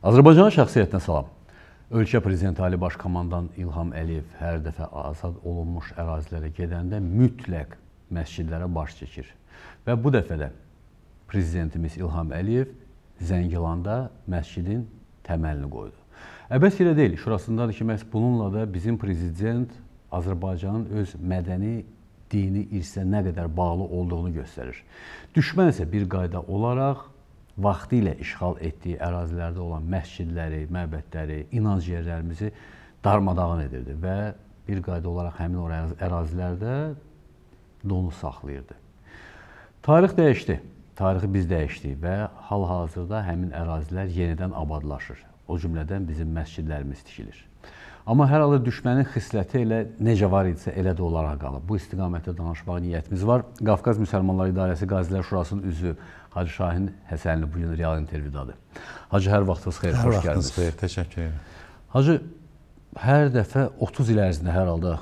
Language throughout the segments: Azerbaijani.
Azərbaycana şəxsiyyətinə salam. Ölkə prezidenti Ali Baş Komandan İlham Əliyev hər dəfə azad olunmuş ərazilərə gedəndə mütləq məscidlərə baş çəkir. Və bu dəfə də prezidentimiz İlham Əliyev Zəngilanda məscidin təməlini qoydu. Əbəs yerə deyil, şurasındadır ki, məhz bununla da bizim prezident Azərbaycanın öz mədəni dini irsə nə qədər bağlı olduğunu göstərir. Düşmən isə bir qayda olaraq vaxtı ilə işğal etdiyi ərazilərdə olan məscidləri, məbədləri, inanc yerlərimizi darmadağın edirdi və bir qayda olaraq həmin o ərazilərdə donu saxlayırdı. Tarix dəyişdi. Tarixi biz dəyişdik və hal-hazırda həmin ərazilər yenidən abadlaşır. O cümlədən bizim məscidlərimiz tikilir. Amma hər halda düşmənin xisləti elə necə var idisə, elə də olaraq qalıb. Bu istiqamətdə danışmağa niyyətimiz var. Qafqaz Müsəlmanlar İdarəsi Qazilər Şurasının üzvü Hacı Şahin Həsənli bu gün real intervyudadır. Hacı, hər vaxtınız xeyir, hər xoş gəldiniz. Hər vaxtınız xeyir, təşəkkür edirəm. Hacı, hər dəfə 30 il ərzində hər halda,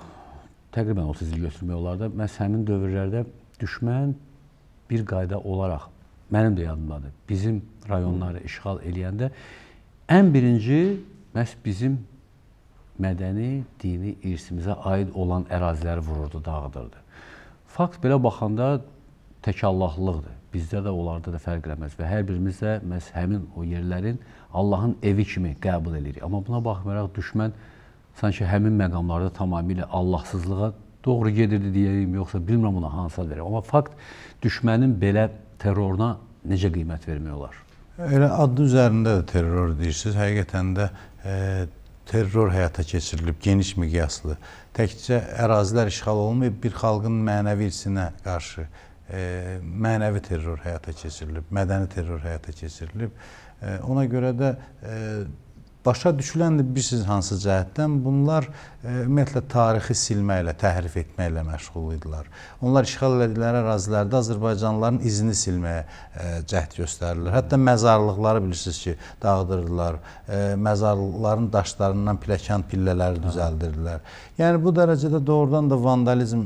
təqribən 30 il götürmək olar da, məhz həmin dövrlərdə düşmən bir qayda olaraq, mənim də yadımdadır, bizim rayonları işğal eləyəndə ən birinci məhz bizim mədəni, dini irsimizə aid olan əraziləri vururdu, dağıdırdı. Fakt belə baxanda təkallahlılıqdır. Bizdə də onlarda da fərq eləməz və hər birimiz də məhz həmin o yerlərin Allahın evi kimi qəbul edirik. Amma buna baxmayaraq düşmən sanki həmin məqamlarda tamamilə Allahsızlığa doğru gedirdi deyəyim, yoxsa bilmirəm ona hansı ad verim. Amma fakt düşmənin belə terroruna necə qiymət vermək olar? Elə adlı üzərində də terror deyirsiniz. Həqiqətən də e, terror həyata keçirilib geniş miqyaslı. Təkcə ərazilər işğal olmayıb, bir xalqın mənəvi irsinə qarşı e, mənəvi terror həyata keçirilib, mədəni terror həyata keçirilib. E, ona görə də e, başa düşülən də bilirsiniz hansı cəhətdən bunlar e, ümumiyyətlə tarixi silməklə, təhrif etməklə məşğul idilər. Onlar işğal elədikləri ərazilərdə Azərbaycanlıların izini silməyə e, cəhd göstərirlər. Hətta məzarlıqları bilirsiniz ki, dağıdırdılar. E, məzarlıqların daşlarından pilləkan pillələri hə. düzəldirdilər. Yəni bu dərəcədə doğrudan da vandalizm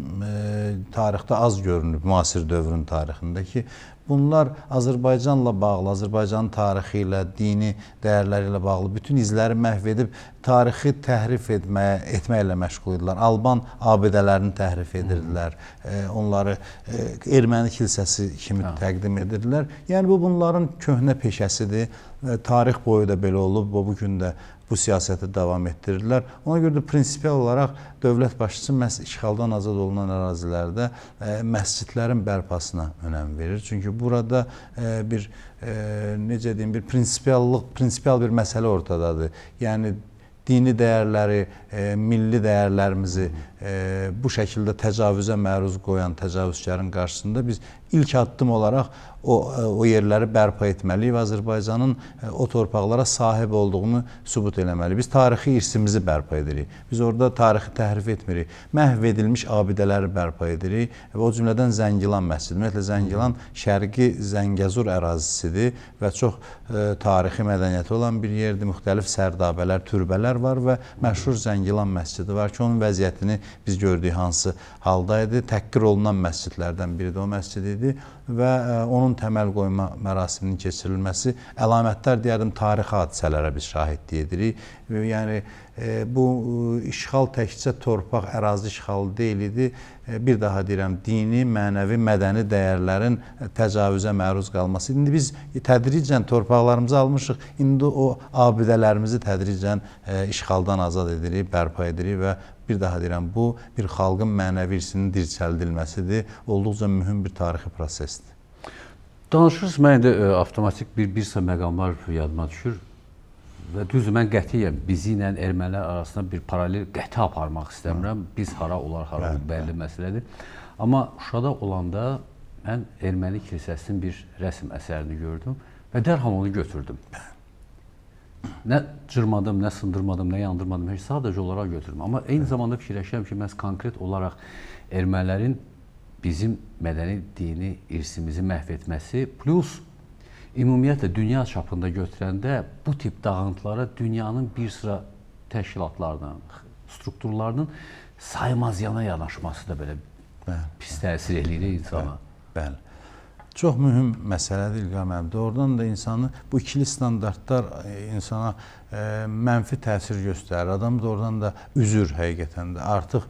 tarixdə az görünüb müasir dövrün tarixində ki, Bunlar Azərbaycanla bağlı, Azərbaycanın tarixi ilə, dini dəyərləri ilə bağlı bütün izləri məhv edib tarixi təhrif etməyə, etməklə məşğul idilər. Alban abidələrini təhrif edirdilər. E, onları e, erməni kilsəsi kimi ha. Hə. təqdim edirdilər. Yəni bu bunların köhnə peşəsidir. E, tarix boyu da belə olub, bu bu gün də bu siyasəti davam etdirirlər. Ona görə də prinsipial olaraq dövlət başçısı məhz işğaldan azad olunan ərazilərdə e, məscidlərin bərpasına önəm verir. Çünki burada e, bir e, necə deyim, bir prinsipiallıq, prinsipial bir məsələ ortadadır. Yəni dini dəyərləri, milli dəyərlərimizi bu şəkildə təcavüzə məruz qoyan təcavüzkarın qarşısında biz ilk addım olaraq o e, o yerləri bərpa etməliyik və Azərbaycanın e, o torpaqlara sahib olduğunu sübut etməliyik. Biz tarixi irsimizi bərpa edirik. Biz orada tarixi təhrif etmirik. Məhv edilmiş abidələri bərpa edirik və o cümlədən Zəngilan məscidi. Ümumiyyətlə Zəngilan şərqi Zəngəzur ərazisidir və çox ə, e, tarixi mədəniyyəti olan bir yerdir. Müxtəlif sərdabələr, türbələr var və məşhur Zəngilan məscidi var ki, onun vəziyyətini biz gördük hansı halda idi. Təhqir olunan məscidlərdən biri də o məscid idi və e, onun təməl qoyma mərasiminin keçirilməsi əlamətlər deyərdim tarixi hadisələrə biz şahidlik edirik. E, yəni e, bu işğal təkcə torpaq, ərazi işğalı deyil idi. Bir daha deyirəm, dini, mənəvi, mədəni dəyərlərin təcavüzə məruz qalması. İndi biz tədricən torpaqlarımızı almışıq. İndi o abidələrimizi tədricən işğaldan azad edirik, bərpa edirik və bir daha deyirəm, bu bir xalqın mənəvi irsinin dirçəldilməsidir. Olduqca mühüm bir tarixi prosesdir. Danışırsınız, mən də e, avtomatik bir-birsə məqamlar yadıma düşür və düzdür mən qətiyyən bizi ilə ermənilər arasında bir paralel qəti aparmaq istəmirəm. Hə. Biz hara, onlar hara, bəli, hə, bəlli hə. məsələdir. Amma Şuşada olanda mən erməni kilsəsinin bir rəsm əsərini gördüm və dərhal onu götürdüm. Bəli. Nə cırmadım, nə sındırmadım, nə yandırmadım, heç sadəcə olaraq götürdüm. Amma eyni zamanda fikirləşirəm ki, məhz konkret olaraq ermənilərin bizim mədəni dini irsimizi məhv etməsi plus ümumiyyətlə dünya çapında götürəndə bu tip dağıntılara dünyanın bir sıra təşkilatlarının, strukturlarının saymaz yana yanaşması da belə Bəl. pis təsir eləyir insana. Bəli. Bəl. Çox mühüm məsələdir İlqam əbdə. Oradan da insanı bu ikili standartlar e, insana ə, e, mənfi təsir göstərir. Adam da oradan da üzür həqiqətən də. Artıq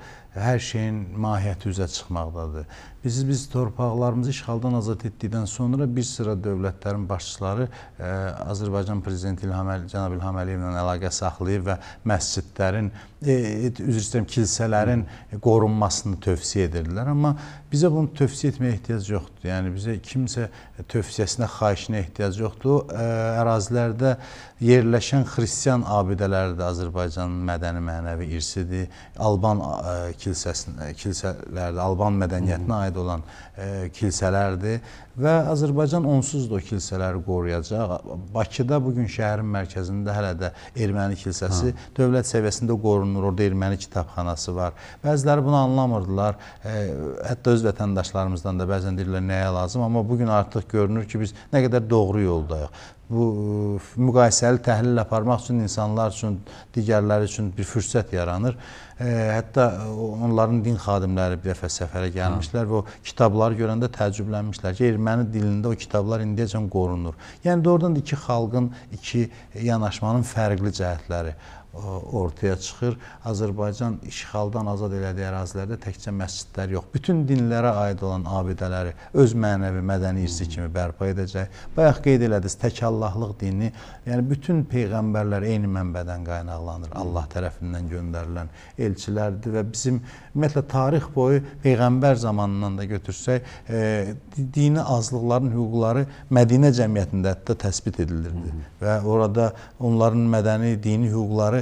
hər şeyin mahiyyəti üzə çıxmaqdadır. Biz biz torpaqlarımızı işğaldan azad etdikdən sonra bir sıra dövlətlərin başçıları ə, e, Azərbaycan prezidenti İlham Əliyev, cənab İlham Əliyevlə əlaqə saxlayıb və məscidlərin, e, üzr istəyirəm, kilsələrin qorunmasını tövsiyə edirlər, amma bizə bunu tövsiyə etməyə ehtiyac yoxdur. Yəni bizə kimsə tövsiyəsinə, xahişinə ehtiyac yoxdur. Ə, e, ərazilərdə yerləşən xristian abidələri də Azərbaycanın mədəni-mənəvi irsidir. Alban ə, e, kilsəsində, kilsələrdə Alban mədəniyyətinə aid himayədə olan e, kilsələrdir və Azərbaycan onsuz da o kilsələri qoruyacaq. Bakıda bu gün şəhərin mərkəzində hələ də erməni kilsəsi ha. Hə. dövlət səviyyəsində qorunur. Orada erməni kitabxanası var. Bəziləri bunu anlamırdılar. E, hətta öz vətəndaşlarımızdan da bəzən deyirlər nəyə lazım, amma bu gün artıq görünür ki, biz nə qədər doğru yoldayıq bu müqayisəli təhlil aparmaq üçün insanlar üçün, digərləri üçün bir fürsət yaranır. E, hətta onların din xadimləri bir dəfə səfərə hə. gəlmişlər və o kitabları görəndə təəccüblənmişlər ki, erməni erməni dilində o kitablar indiyəcən qorunur. Yəni doğrudan da iki xalqın, iki yanaşmanın fərqli cəhətləri. E, ortaya çıxır. Azərbaycan işğaldan azad elədiyi ərazilərdə təkcə məscidlər yox, bütün dinlərə aid olan abidələri öz mənəvi mədəni irsi kimi bərpa edəcək. Bayaq qeyd elədiniz, təkallahlıq dini, yəni bütün peyğəmbərlər eyni mənbədən qaynaqlanır. Allah tərəfindən göndərilən elçilərdir və bizim ümumiyyətlə tarix boyu peyğəmbər zamanından da götürsək, e, dini azlıqların hüquqları Mədinə cəmiyyətində hətta təsbit edilirdi və orada onların mədəni, dini hüquqları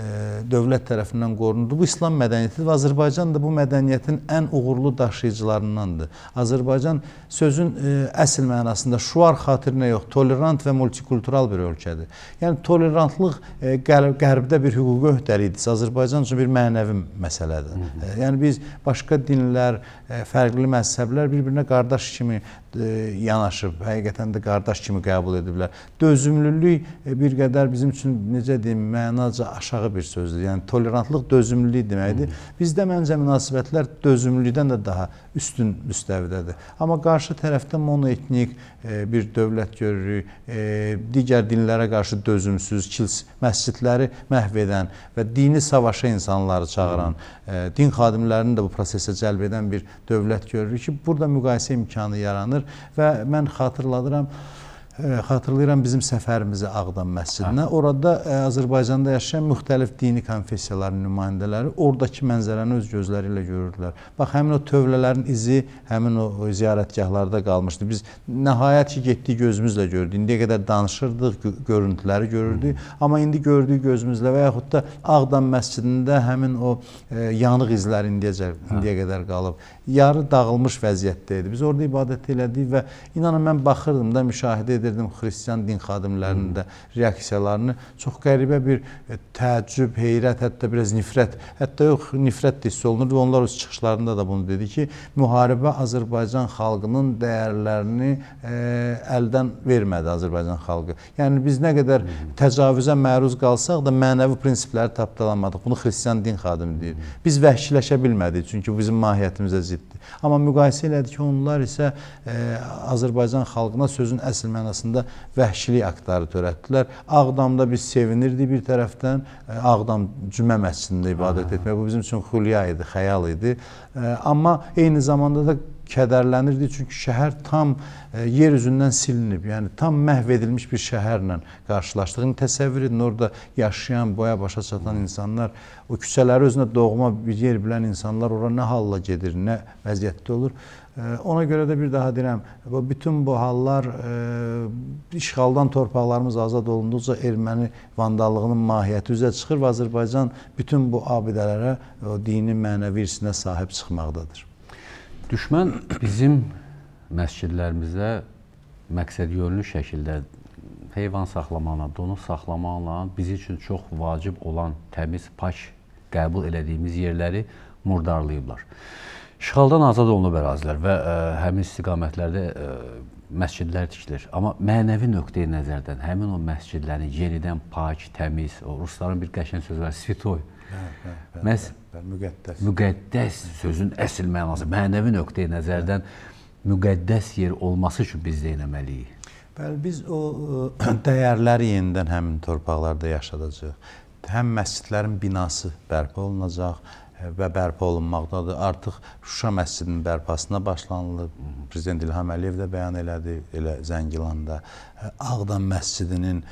E, dövlət tərəfindən qorundu. Bu İslam mədəniyyətidir və Azərbaycan da bu mədəniyyətin ən uğurlu daşıyıcılarındandır. Azərbaycan sözün ə, e, əsl mənasında şuar xatirinə yox, tolerant və multikultural bir ölkədir. Yəni tolerantlıq e, ə, qərbdə bir hüquqi öhdəlikdir. Azərbaycan üçün bir mənəvi məsələdir. Hı -hı. Ə, yəni biz başqa dinlər, ə, fərqli məzhəblər bir-birinə qardaş kimi yanaşıb, həqiqətən də qardaş kimi qəbul ediblər. Dözümlülük bir qədər bizim üçün necə deyim, mənaca aşağı başqa bir sözdür. Yəni tolerantlıq dözümlülük deməkdir. Bizdə məncə münasibətlər dözümlülükdən də daha üstün müstəvidədir. Amma qarşı tərəfdə monoetnik e, bir dövlət görürük. E, digər dinlərə qarşı dözümsüz kils məscidləri məhv edən və dini savaşa insanları çağıran, e, din xadimlərini də bu prosesə cəlb edən bir dövlət görürük ki, burada müqayisə imkanı yaranır və mən xatırladıram, xatırlayıram bizim səfərimizi Ağdam məscidinə. Hə. Orada Azərbaycanda yaşayan müxtəlif dini konfessiyaların nümayəndələri ordakı mənzərəni öz gözləri ilə görürdülər. Bax, həmin o tövlələrin izi həmin o ziyarətgahlarda qalmışdı. Biz nəhayət ki, getdik gözümüzlə gördük. İndiyə qədər danışırdıq, görüntüləri görürdük. Amma indi gördüyü gözümüzlə və yaxud da Ağdam məscidində həmin o e, yanıq izləri indiyəcə, hə. indiyə qədər qalıb. Yarı dağılmış vəziyyətdə idi. Biz orada ibadət elədik və inanın mən baxırdım da müşahidə edirdim edirdim xristian din xadimlərinin də reaksiyalarını. Çox qəribə bir e, təəccüb, heyrət, hətta biraz nifrət, hətta yox, nifrət də hiss olunurdu və onlar öz çıxışlarında da bunu dedi ki, müharibə Azərbaycan xalqının dəyərlərini e, əldən vermədi Azərbaycan xalqı. Yəni biz nə qədər təcavüzə məruz qalsaq da mənəvi prinsipləri tapdalamadıq. Bunu xristian din xadimi deyir. Biz vəhşiləşə bilmədik, çünki bizim mahiyyətimizə ziddir. Amma müqayisə elədi ki, onlar isə e, Azərbaycan xalqına sözün əsl mənası arasında vəhşilik aktları törətdilər. Ağdamda biz sevinirdik bir tərəfdən. Ağdam cümə məscidində ibadət etmək bu bizim üçün xülya idi, xəyal idi. Amma eyni zamanda da kədərlənirdi çünki şəhər tam e, yer üzündən silinib, yəni tam məhv edilmiş bir şəhərlə qarşılaşdığını təsəvvür edin. Orada yaşayan, boya başa çatan insanlar, o küçələri özünə doğma bir yer bilən insanlar ora nə halla gedir, nə vəziyyətdə olur. E, Ona görə də bir daha deyirəm, bu bütün bu hallar e, işğaldan torpaqlarımız azad olunduqca erməni vandallığının mahiyyəti üzə çıxır və Azərbaycan bütün bu abidələrə dini mənəvi irsinə sahib çıxmaqdadır. Düşmən bizim məscidlərimizə məqsədyönlü şəkildə heyvan saxlamaqla, donu saxlamaqla bizim üçün çox vacib olan təmiz, pak qəbul elədiyimiz yerləri murdarlayıblar. İşğaldan azad olunub ərazilər və ə, e, həmin istiqamətlərdə ə, e, məscidlər tikilir. Amma mənəvi nöqteyi nəzərdən həmin o məscidləri yenidən pak, təmiz, o rusların bir qəşəng sözü var, svitoy. Hə, hə, hə, Məs müqəddəs. Müqəddəs sözün əsl mənası mənəvi nöqteyi nəzərdən müqəddəs yer olması üçün biz nə etməliyik? Bəli, biz o ə, e, dəyərləri yenidən həmin torpaqlarda yaşadacağıq. Həm məscidlərin binası bərpa olunacaq, və bərpa olunmaqdadır. Artıq Şuşa məscidinin bərpasına başlanılıb. Prezident İlham Əliyev də bəyan elədi, elə Zəngilanda. Ağdam məscidinin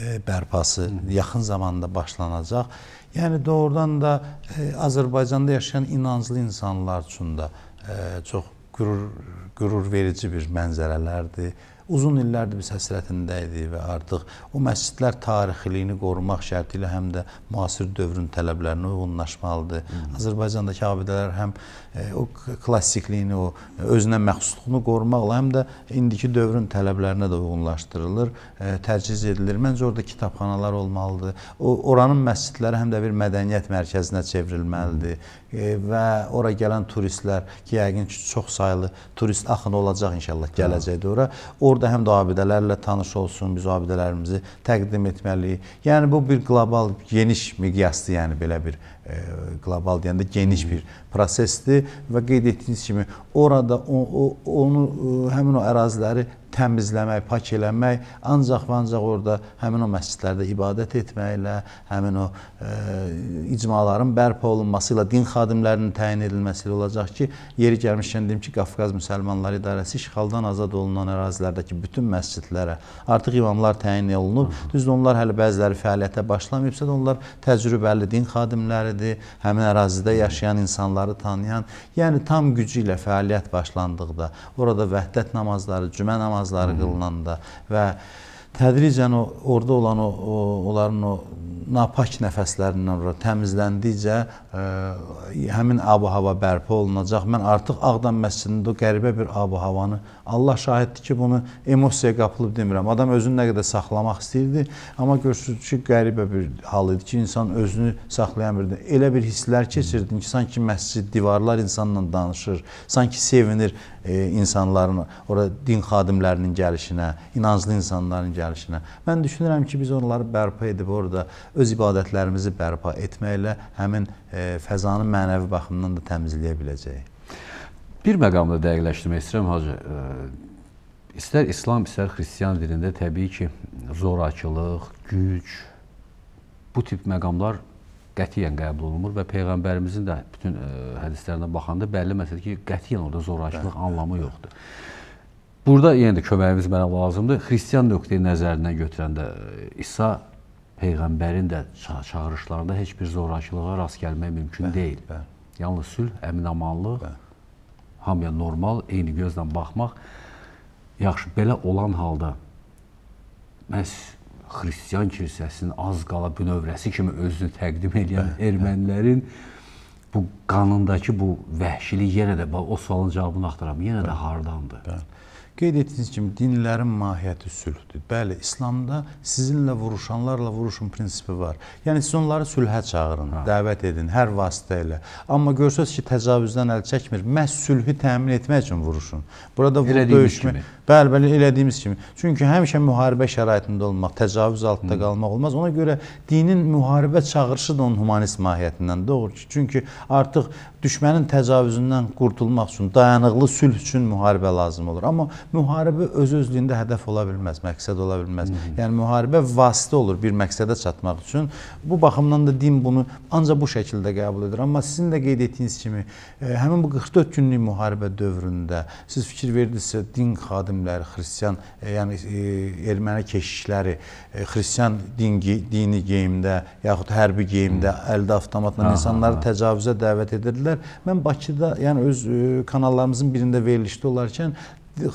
e, bərpası yaxın zamanda başlanacaq. Yəni doğrudan da e, Azərbaycanda yaşayan inanclı insanlar üçün də e, çox qürur qürur verici bir mənzərələrdir uzun illərdir biz həsrətində idi və artıq o məscidlər tarixiliyini qorumaq şərti ilə həm də müasir dövrün tələblərinə uyğunlaşmalıdır. Hı -hı. Azərbaycandakı abidələr həm e, o klassikliyini, o özünə məxsusluğunu qorumaqla həm də indiki dövrün tələblərinə də uyğunlaşdırılır, e, tərciz edilir. Məncə orada kitabxanalar olmalıdır. O oranın məscidləri həm də bir mədəniyyət mərkəzinə çevrilməlidir e, və ora gələn turistlər ki, yəqin ki, çox saylı turist axını olacaq inşallah gələcəkdə ora. O hə. Orada həm də abidələrlə tanış olsun, biz abidələrimizi təqdim etməliyik. Yəni bu bir qlobal geniş miqyaslı, yəni belə bir qlobal e, deyəndə geniş bir prosesdir və qeyd etdiyiniz kimi orada o, o, onu e, həmin o əraziləri təmizləmək, pakeləmək, ancaq və ancaq orada həmin o məscidlərdə ibadət etməklə, həmin o ə, e, icmaların bərpa olunması ilə, din xadimlərinin təyin edilməsi ilə olacaq ki, yeri gəlmişkən deyim ki, Qafqaz Müsəlmanları İdarəsi işğaldan azad olunan ərazilərdəki bütün məscidlərə artıq imamlar təyin olunub. Düzdür, onlar hələ bəziləri fəaliyyətə başlamayıbsa da, onlar təcrübəli din xadimləridir yerlilərdir, həmin ərazidə yaşayan insanları tanıyan, yəni tam gücü ilə fəaliyyət başlandıqda, orada vəhdət namazları, cümə namazları qılınanda və tədricən o orada olan o, o onların o napak nəfəslərindən ora təmizləndikcə ə, e, həmin ab-hava bərpa olunacaq. Mən artıq Ağdam məscidində o qəribə bir ab-havanı Allah şahiddir ki, bunu emosiyaya qapılıb demirəm. Adam özünü nə qədər saxlamaq istəyirdi, amma görürsünüz ki, qəribə bir hal idi ki, insan özünü saxlayamirdi. Elə bir hisslər keçirdin ki, sanki məscid divarlar insanla danışır, sanki sevinir e, insanların, ora din xadimlərinin gəlişinə, inanclı insanların gəlişinə. Mən düşünürəm ki, biz onları bərpa edib orada öz ibadətlərimizi bərpa etməklə həmin e, fəzanı mənəvi baxımdan da təmizləyə biləcəyik. Bir məqamda dəqiqləşdirmək istəyirəm, hacı. E, istər İslam, istər xristiyan dilində təbii ki, zorakılıq, güc, bu tip məqamlar qətiyyən qəbul olunmur və Peyğəmbərimizin də bütün e, hədislərinə baxanda bəlli məsələdir ki, qətiyyən orada zorakılıq Bəli. anlamı yoxdur. Burada yenə yəni də köməyimiz mənə lazımdır. Xristiyan nöqteyi nəzərindən götürəndə İsa Peyğəmbərin də ça çağırışlarında heç bir zorakılığa rast gəlmək mümkün bəl, deyil. Bəl. Yalnız sülh, əminamanlıq, bəl hamıya normal, eyni gözlə baxmaq. Yaxşı, belə olan halda məhz xristiyan kirsəsinin az qala bünövrəsi kimi özünü təqdim edən ermənilərin bu qanındakı bu vəhşilik yenə də o sualın cavabını axtaram, yenə də hardandır? Bəli. Qeyd etdiyiniz kimi dinlərin mahiyyəti sülhdür. Bəli, İslamda sizinlə vuruşanlarla vuruşun prinsipi var. Yəni siz onları sülhə çağırın, ha. dəvət edin hər vasitə ilə. Amma görsəz ki, təcavüzdən əl çəkmir, məhz sülhü təmin etmək üçün vuruşun. Burada vur döyüşmə. Bəli, bəli, elədiyimiz kimi. Çünki həmişə müharibə şəraitində olmaq, təcavüz altında Hı. qalmaq olmaz. Ona görə dinin müharibə çağırışı da onun humanist mahiyyətindən doğur ki, çünki artıq düşmənin təcavüzündən qurtulmaq üçün dayanıqlı sülh üçün müharibə lazım olur. Amma müharibə öz-özlüyündə hədəf ola bilməz, məqsəd ola bilməz. Hı -hı. Yəni müharibə vasitə olur bir məqsədə çatmaq üçün. Bu baxımdan da din bunu ancaq bu şəkildə qəbul edir. Amma sizin də qeyd etdiyiniz kimi e, həmin bu 44 günlük müharibə dövründə siz fikir verdinizsə din xadimləri, xristian, e, yəni e, erməni keşişləri e, xristian dingi, dini geyimdə yaxud hərbi geyimdə əldə avtomatla aha, insanları aha. təcavüzə dəvət edirdilər. Mən Bakıda, yəni öz e, kanallarımızın birində verilişdə olarkən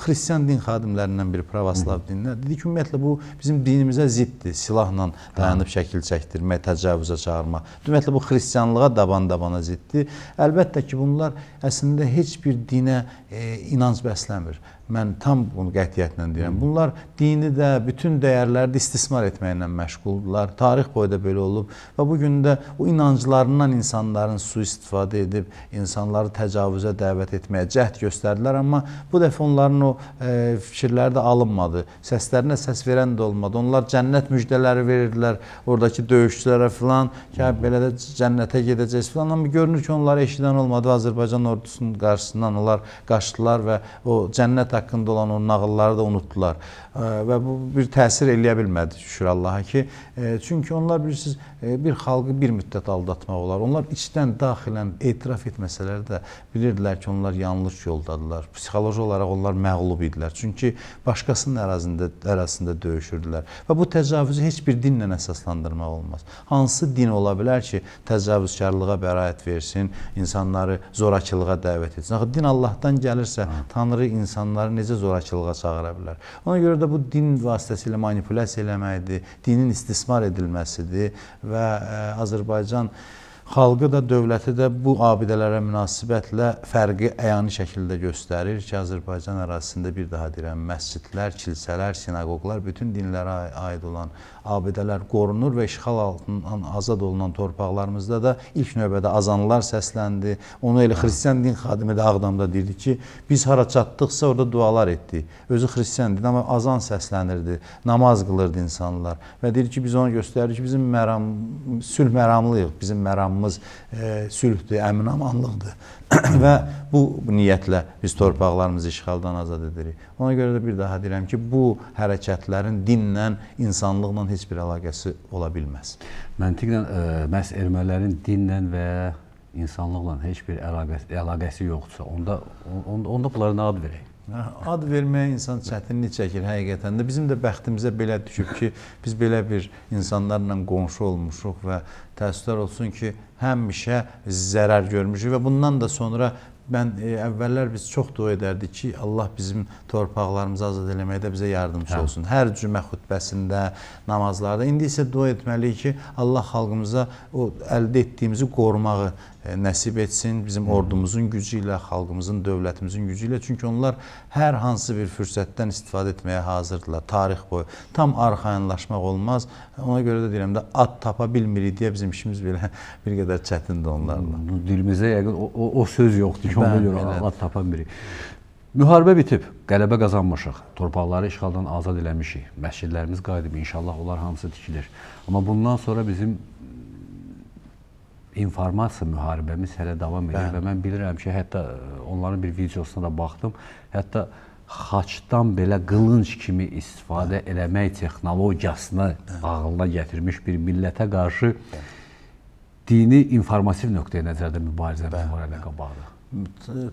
xristian din xadimlərindən biri pravoslav dininə dedi ki, ümumiyyətlə bu bizim dinimizə ziddir. Silahla dayanıb hə. şəkil çəkdirmək, təcavüzə çağırmaq. Ümumiyyətlə bu xristianlığa daban-dabana ziddir. Əlbəttə ki, bunlar əslində heç bir dinə e, inanc bəsləmir. Mən tam bunu qətiyyətlə deyirəm. Bunlar dini də, bütün dəyərlərdə istismar etməklə məşğuldurlar. Tarix boyu da belə olub və bu gün də o inanclarından insanların sui-istifadə edib insanları təcavüzə dəvət etməyə cəhd göstərdilər, amma bu dəfə onların o e, fikirləri də alınmadı. Səslərinə səs verən də olmadı. Onlar cənnət müjdələri verirdilər oradakı döyüşçülərə filan ki, hə, belə də cənnətə gedəcəyiz filan, amma görünür ki, onları eşidən olmadı. Azərbaycan ordusunun qarşısından onlar qaçdılar və o cənnət haqqında olan o nağılları da unutdular. Və bu bir təsir eləyə bilmədi şükür Allaha ki, çünki onlar bilirsiniz bir xalqı bir müddət aldatmaq olar. Onlar içdən daxilən etiraf etməsələr də bilirdilər ki, onlar yanlış yoldadılar. Psixoloji olaraq onlar məğlub idilər. Çünki başqasının ərazində ərazisində döyüşürdülər. Və bu təcavüzü heç bir dinlə əsaslandırmaq olmaz. Hansı din ola bilər ki, təcavüzkarlığa bəraət versin, insanları zorakılığa dəvət etsin. Axı din Allahdan gəlirsə, hə. Tanrı insanları insanları necə zorakılığa çağıra bilər? Ona görə də bu din vasitəsilə manipulyasiya eləməkdir, dinin istismar edilməsidir və e, Azərbaycan xalqı da, dövləti də bu abidələrə münasibətlə fərqi əyani şəkildə göstərir ki, Azərbaycan ərazisində bir daha deyirəm, məscidlər, kilsələr, sinaqoqlar bütün dinlərə aid olan abidələr qorunur və işğal altından azad olunan torpaqlarımızda da ilk növbədə azanlar səsləndi. Onu elə xristian din xadimi də Ağdamda dedi ki, biz hara çatdıqsa orada dualar etdik. Özü xristian idi, amma azan səslənirdi, namaz qılırdı insanlar və deyir ki, biz ona göstəririk ki, bizim məram sülh məramlıyıq. Bizim məramımız e, sülhdür, əminamanlıqdır. və bu niyyətlə biz torpaqlarımızı işğaldan azad edirik. Ona görə də bir daha deyirəm ki, bu hərəkətlərin dinlə, insanlıqla heç heç bir əlaqəsi ola bilməz. Məntiqlə ə, e, məhz ermənilərin dinlə və insanlıqla heç bir əlaqəsi, əlaqəsi yoxdursa, onda onda, onda bunlara nə ad verək? Hə, ad verməyə insan çətinlik çəkir həqiqətən də. Bizim də bəxtimizə belə düşüb ki, biz belə bir insanlarla qonşu olmuşuq və təəssüflər olsun ki, həmişə zərər görmüşük və bundan da sonra Mən e, əvvəllər biz çox dua edərdik ki, Allah bizim torpaqlarımızı azad eləməkdə bizə yardımçı hə. olsun. Hər cümə xutbəsində, namazlarda. İndi isə dua etməliyik ki, Allah xalqımıza o əldə etdiyimizi qorumağı E, nəsib etsin bizim ordumuzun gücü ilə, xalqımızın, dövlətimizin gücü ilə. Çünki onlar hər hansı bir fürsətdən istifadə etməyə hazırdırlar tarix boyu. Tam arxayınlaşmaq olmaz. Ona görə də deyirəm də ad tapa bilmirik deyə bizim işimiz belə bir qədər çətindir onlarla. Dilimizdə yəqin o, o, o söz yoxdur ki, ona görə ad tapa bilmirik. Müharibə bitib, qələbə qazanmışıq, torpaqları işğaldan azad eləmişik, məscidlərimiz qayıdıb, inşallah onlar hamısı tikilir. Amma bundan sonra bizim informasiya müharibəmiz hələ davam edir və mən bilirəm ki, hətta e, onların bir videosuna da baxdım. Hətta xaçdan belə qılınc kimi istifadə Bəli. eləmək texnologiyasını Bəli. ağlına gətirmiş bir millətə qarşı Bəli. dini informativ nöqteyi nəzərdə mübarizəmiz var ələ qabaqda.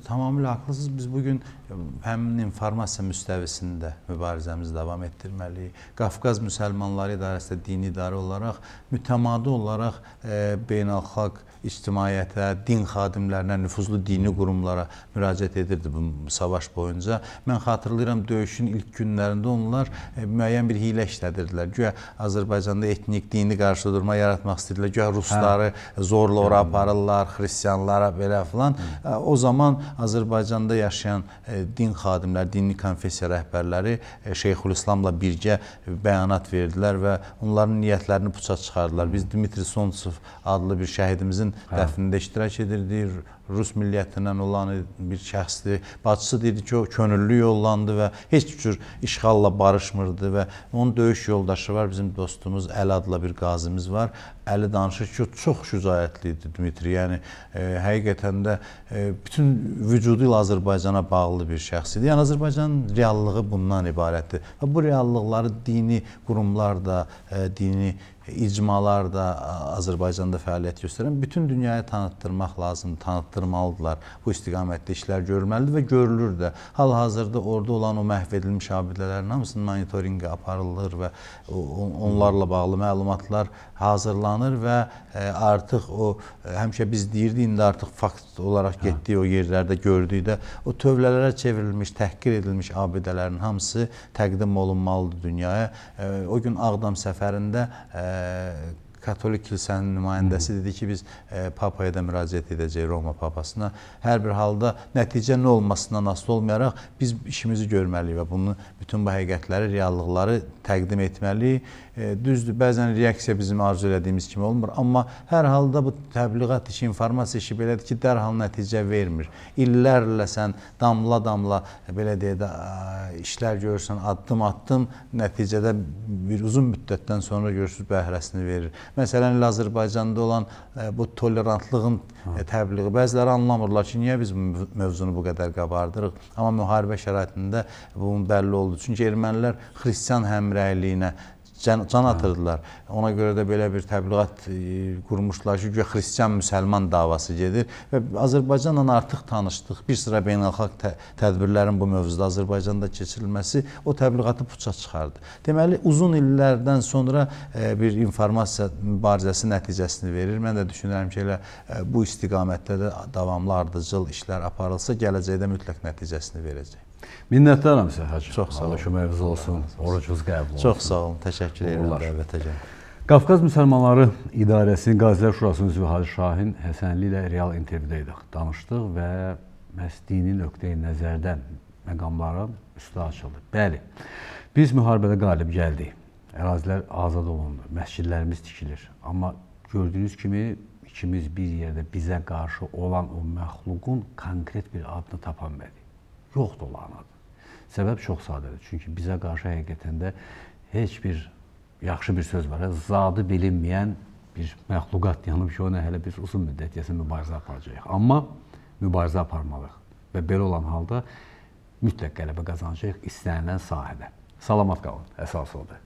Tamamilə haqlısınız. Biz bu gün e, həmin informasiya müstəvisində mübarizəmizi davam etdirməliyik. Qafqaz Müsəlmanları İdarəsində dini idarə olaraq mütəmadi olaraq e, beynəlxalq ictimaiyyətə, din xadimlərinə, nüfuzlu dini qurumlara müraciət edirdi bu savaş boyunca. Mən xatırlayıram, döyüşün ilk günlərində onlar e, müəyyən bir hilə işlədirdilər. Güya Azərbaycanda etnik, dini qarşıdurma yaratmaq istəyirdilər. Güya rusları hə. zorla ora hə. aparırlar, xristianlara belə filan. E, o zaman Azərbaycanda yaşayan e, din xadimləri, dini konfessiya rəhbərləri Şeyxülislamla birgə bəyanat verdilər və onların niyyətlərini puça çıxardılar. Biz Dimitri Sontsov adlı bir şəhidimizin dəfnində iştirak edirdi. Rus milliyətindən olan bir şəxsdir. Bacısı dedi ki, o könüllü yollandı və heç cür işğalla barışmırdı və onun döyüş yoldaşı var, bizim dostumuz Əli adlı bir qazimiz var. Əli danışır ki, çox şücaətli idi Dmitri. Yəni e, həqiqətən də e, bütün vücudu ilə Azərbaycana bağlı bir şəxs idi. Yəni Azərbaycanın reallığı bundan ibarətdir. Və bu reallıqları dini qurumlar da, e, dini icmalar da e, Azərbaycanda fəaliyyət göstərən bütün dünyaya tanıtdırmaq lazımdır, tanıtdırır artdırmalıdırlar. Bu istiqamətdə işlər görülməlidir və görülür də. Hal-hazırda orada olan o məhv edilmiş abidələrin hamısının monitorinqi aparılır və onlarla bağlı məlumatlar hazırlanır və e, artıq o e, həmişə biz deyirdik indi artıq fakt olaraq getdiyi o yerlərdə gördükdə o tövlələrə çevrilmiş, təhqir edilmiş abidələrin hamısı təqdim olunmalıdır dünyaya. E, o gün Ağdam səfərində Katolik kilsənin nümayəndəsi dedi ki, biz e, papaya da müraciət edəcəyik Roma papasına. Hər bir halda nəticə nə olmasından asılı olmayaraq biz işimizi görməliyik və bunu bütün bu həqiqətləri, reallıqları təqdim etməliyik. E, düzdür, bəzən reaksiya bizim arzu elədiyimiz kimi olmur, amma hər halda bu təbliğat işi, informasiya işi belədir ki, dərhal nəticə vermir. İllərlə sən damla-damla belə deyə də işlər görürsən, addım-addım nəticədə bir uzun müddətdən sonra görürsüz bəhrəsini verir. Məsələn, elə Azərbaycanda olan e, bu tolerantlığın e, təbliği. Bəziləri anlamırlar ki, niyə biz bu mövzunu bu qədər qabardırıq? Amma müharibə şəraitində bunun bəlli oldu. Çünki ermənilər xristian həmrəyliyinə can, can atırdılar. Ona görə də belə bir təbliğat e, qurmuşdular ki, güya xristian-müsəlman davası gedir və Azərbaycanla artıq tanışdıq. Bir sıra beynəlxalq tə, tədbirlərin bu mövzuda Azərbaycanda keçirilməsi o təbliğatı puça çıxardı. Deməli, uzun illərdən sonra ə, e, bir informasiya mübarizəsi nəticəsini verir. Mən də düşünürəm ki, elə ə, e, bu istiqamətdə də davamlı ardıcıl işlər aparılsa, gələcəkdə mütləq nəticəsini verəcək. Minnətdaram sizə Hacı. Çox sağ olun. Köməyiniz olsun. Orucunuz qəbul olsun. Çox sağ olun. Təşəkkür edirəm dəvətə gəlin. Qafqaz Müsəlmanları İdarəsinin Qazilər Şurasının üzvü Hacı Şahin Həsənli ilə real intervyuda idik. Danışdıq və məhz dini nöqteyi nəzərdən məqamlara üstə açıldı. Bəli, biz müharibədə qalib gəldik. Ərazilər azad olundu, məscidlərimiz tikilir. Amma gördüyünüz kimi ikimiz bir yerdə bizə qarşı olan o məxluqun konkret bir adını tapa bilmədik. Yoxdur lənət. Səbəb çox sadədir. Çünki bizə qarşı həqiqətən də heç bir yaxşı bir söz var. Zadı bilinməyən bir məxluqat yanıb ki, ona hələ biz uzun müddət yəsən mübarizə aparacağıq. Amma mübarizə aparmalıyıq və belə olan halda mütləq qələbə qazanacağıq istənilən sahədə. Salamat qalın, əsas odur.